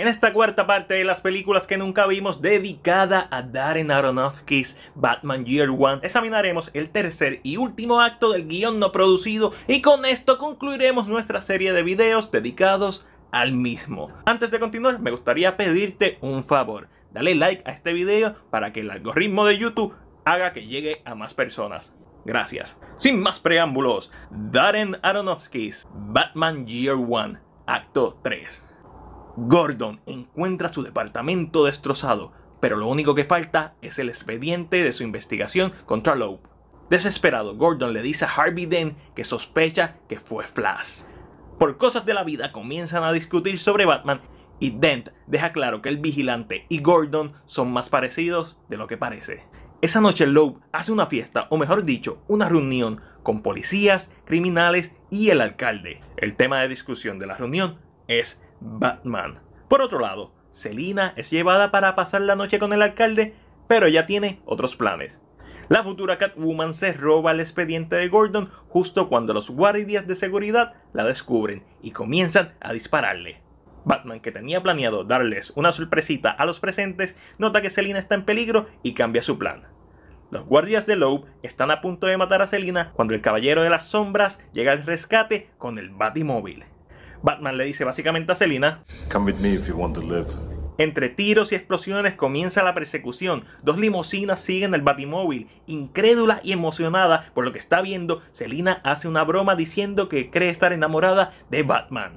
En esta cuarta parte de las películas que nunca vimos dedicada a Darren Aronofsky's Batman Year One, examinaremos el tercer y último acto del guión no producido y con esto concluiremos nuestra serie de videos dedicados al mismo. Antes de continuar, me gustaría pedirte un favor. Dale like a este video para que el algoritmo de YouTube haga que llegue a más personas. Gracias. Sin más preámbulos, Darren Aronofsky's Batman Year One, acto 3. Gordon encuentra su departamento destrozado, pero lo único que falta es el expediente de su investigación contra Loeb. Desesperado, Gordon le dice a Harvey Dent que sospecha que fue Flash. Por cosas de la vida comienzan a discutir sobre Batman y Dent deja claro que el vigilante y Gordon son más parecidos de lo que parece. Esa noche Loeb hace una fiesta, o mejor dicho, una reunión con policías, criminales y el alcalde. El tema de discusión de la reunión es Batman. Por otro lado, Selina es llevada para pasar la noche con el alcalde, pero ya tiene otros planes. La futura Catwoman se roba el expediente de Gordon justo cuando los guardias de seguridad la descubren y comienzan a dispararle. Batman, que tenía planeado darles una sorpresita a los presentes, nota que Selina está en peligro y cambia su plan. Los guardias de Loeb están a punto de matar a Selina cuando el Caballero de las Sombras llega al rescate con el Batimóvil. Batman le dice básicamente a Selina, Entre tiros y explosiones comienza la persecución. Dos limusinas siguen el batimóvil. Incrédula y emocionada por lo que está viendo, Selina hace una broma diciendo que cree estar enamorada de Batman.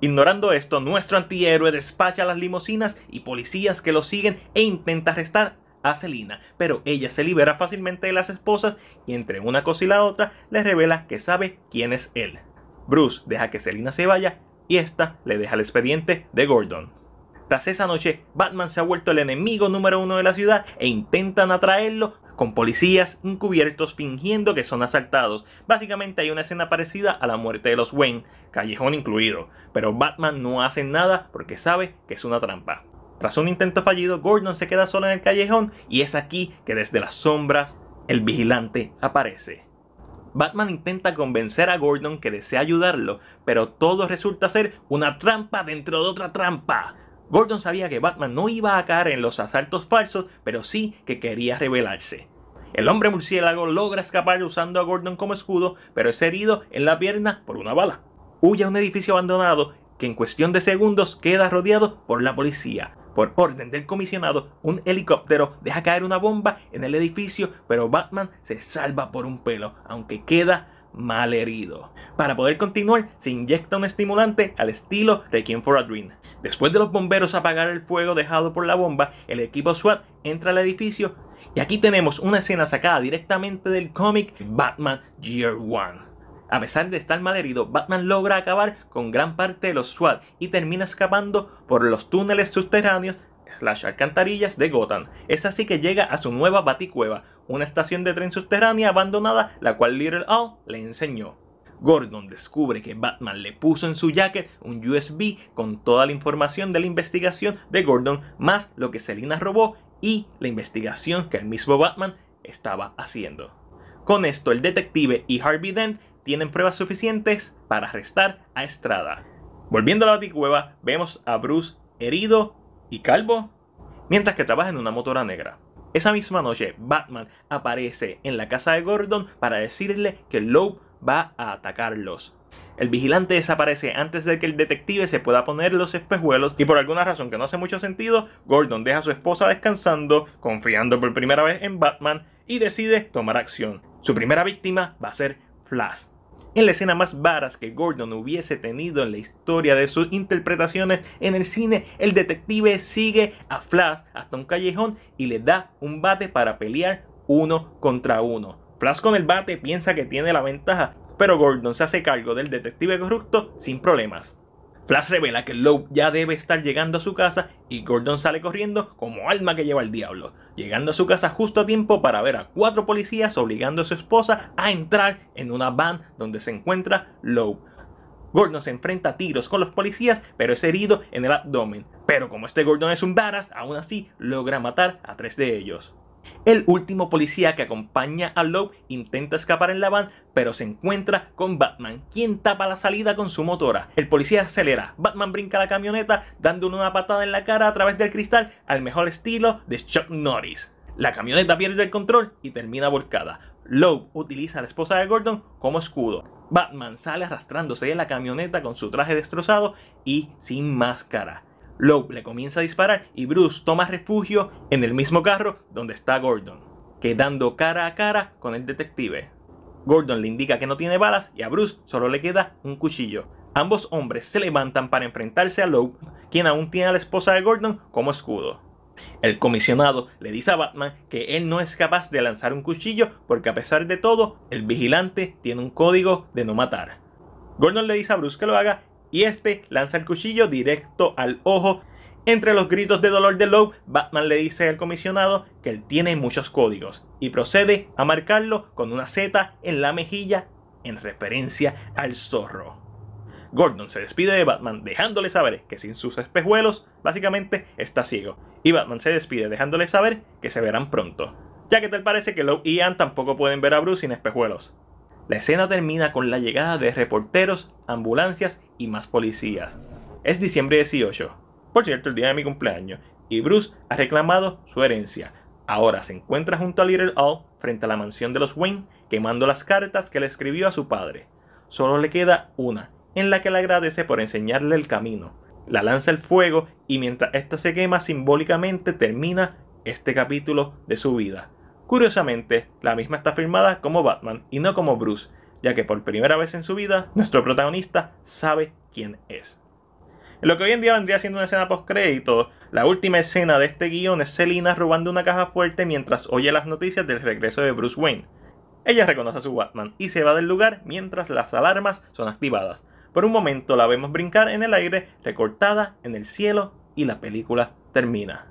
Ignorando esto, nuestro antihéroe despacha a las limusinas y policías que lo siguen e intenta arrestar a Selina, pero ella se libera fácilmente de las esposas y entre una cosa y la otra le revela que sabe quién es él. Bruce deja que Selina se vaya y esta le deja el expediente de Gordon. Tras esa noche, Batman se ha vuelto el enemigo número uno de la ciudad e intentan atraerlo con policías encubiertos fingiendo que son asaltados. Básicamente hay una escena parecida a la muerte de los Wayne, callejón incluido, pero Batman no hace nada porque sabe que es una trampa. Tras un intento fallido, Gordon se queda solo en el callejón y es aquí que desde las sombras el vigilante aparece. Batman intenta convencer a Gordon que desea ayudarlo, pero todo resulta ser una trampa dentro de otra trampa. Gordon sabía que Batman no iba a caer en los asaltos falsos, pero sí que quería rebelarse. El hombre murciélago logra escapar usando a Gordon como escudo, pero es herido en la pierna por una bala. Huye a un edificio abandonado que en cuestión de segundos queda rodeado por la policía por orden del comisionado, un helicóptero deja caer una bomba en el edificio, pero Batman se salva por un pelo, aunque queda mal herido. Para poder continuar, se inyecta un estimulante al estilo de Quien for a Dream. Después de los bomberos apagar el fuego dejado por la bomba, el equipo SWAT entra al edificio y aquí tenemos una escena sacada directamente del cómic Batman Year One. A pesar de estar malherido, Batman logra acabar con gran parte de los SWAT y termina escapando por los túneles subterráneos slash alcantarillas de Gotham. Es así que llega a su nueva Baticueva, una estación de tren subterránea abandonada la cual Little Owl le enseñó. Gordon descubre que Batman le puso en su jacket un USB con toda la información de la investigación de Gordon, más lo que Selina robó y la investigación que el mismo Batman estaba haciendo. Con esto, el detective y Harvey Dent tienen pruebas suficientes para arrestar a Estrada. Volviendo a la baticueva, vemos a Bruce herido y calvo, mientras que trabaja en una motora negra. Esa misma noche, Batman aparece en la casa de Gordon para decirle que Loeb va a atacarlos. El vigilante desaparece antes de que el detective se pueda poner los espejuelos y por alguna razón que no hace mucho sentido, Gordon deja a su esposa descansando, confiando por primera vez en Batman y decide tomar acción. Su primera víctima va a ser Flash, en la escena más baras que Gordon hubiese tenido en la historia de sus interpretaciones en el cine, el detective sigue a Flash hasta un callejón y le da un bate para pelear uno contra uno. Flash con el bate piensa que tiene la ventaja, pero Gordon se hace cargo del detective corrupto sin problemas. Flash revela que Lowe ya debe estar llegando a su casa y Gordon sale corriendo como alma que lleva el diablo, llegando a su casa justo a tiempo para ver a cuatro policías obligando a su esposa a entrar en una van donde se encuentra Lowe. Gordon se enfrenta a tiros con los policías, pero es herido en el abdomen. Pero como este Gordon es un badass, aún así logra matar a tres de ellos. El último policía que acompaña a Lowe intenta escapar en la van, pero se encuentra con Batman, quien tapa la salida con su motora. El policía acelera, Batman brinca la camioneta, dándole una patada en la cara a través del cristal, al mejor estilo de Chuck Norris. La camioneta pierde el control y termina volcada. Lowe utiliza a la esposa de Gordon como escudo. Batman sale arrastrándose de la camioneta con su traje destrozado y sin máscara. Lowe le comienza a disparar y Bruce toma refugio en el mismo carro donde está Gordon, quedando cara a cara con el detective. Gordon le indica que no tiene balas y a Bruce solo le queda un cuchillo. Ambos hombres se levantan para enfrentarse a Lowe, quien aún tiene a la esposa de Gordon como escudo. El comisionado le dice a Batman que él no es capaz de lanzar un cuchillo porque a pesar de todo, el vigilante tiene un código de no matar. Gordon le dice a Bruce que lo haga y este lanza el cuchillo directo al ojo. Entre los gritos de dolor de Lowe, Batman le dice al comisionado que él tiene muchos códigos y procede a marcarlo con una Z en la mejilla en referencia al zorro. Gordon se despide de Batman dejándole saber que sin sus espejuelos básicamente está ciego y Batman se despide dejándole saber que se verán pronto, ya que tal parece que Lowe y Ian tampoco pueden ver a Bruce sin espejuelos. La escena termina con la llegada de reporteros, ambulancias y más policías. Es diciembre 18, por cierto, el día de mi cumpleaños, y Bruce ha reclamado su herencia. Ahora se encuentra junto a Little Al frente a la mansión de los Wayne quemando las cartas que le escribió a su padre. Solo le queda una, en la que le agradece por enseñarle el camino. La lanza el fuego y mientras esta se quema simbólicamente termina este capítulo de su vida. Curiosamente, la misma está firmada como Batman y no como Bruce, ya que por primera vez en su vida nuestro protagonista sabe quién es. En lo que hoy en día vendría siendo una escena post-crédito, la última escena de este guión es Selina robando una caja fuerte mientras oye las noticias del regreso de Bruce Wayne. Ella reconoce a su Batman y se va del lugar mientras las alarmas son activadas. Por un momento la vemos brincar en el aire, recortada en el cielo y la película termina.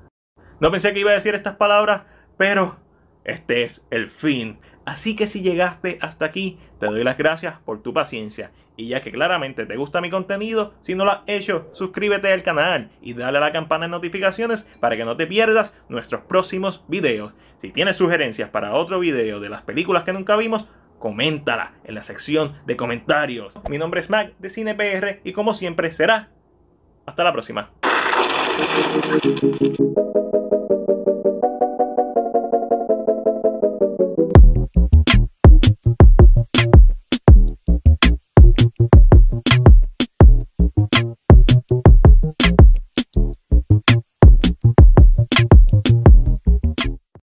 No pensé que iba a decir estas palabras, pero este es el fin. Así que si llegaste hasta aquí, te doy las gracias por tu paciencia. Y ya que claramente te gusta mi contenido, si no lo has hecho, suscríbete al canal y dale a la campana de notificaciones para que no te pierdas nuestros próximos videos. Si tienes sugerencias para otro video de las películas que nunca vimos, coméntala en la sección de comentarios. Mi nombre es Mac de CinePR y como siempre será. Hasta la próxima.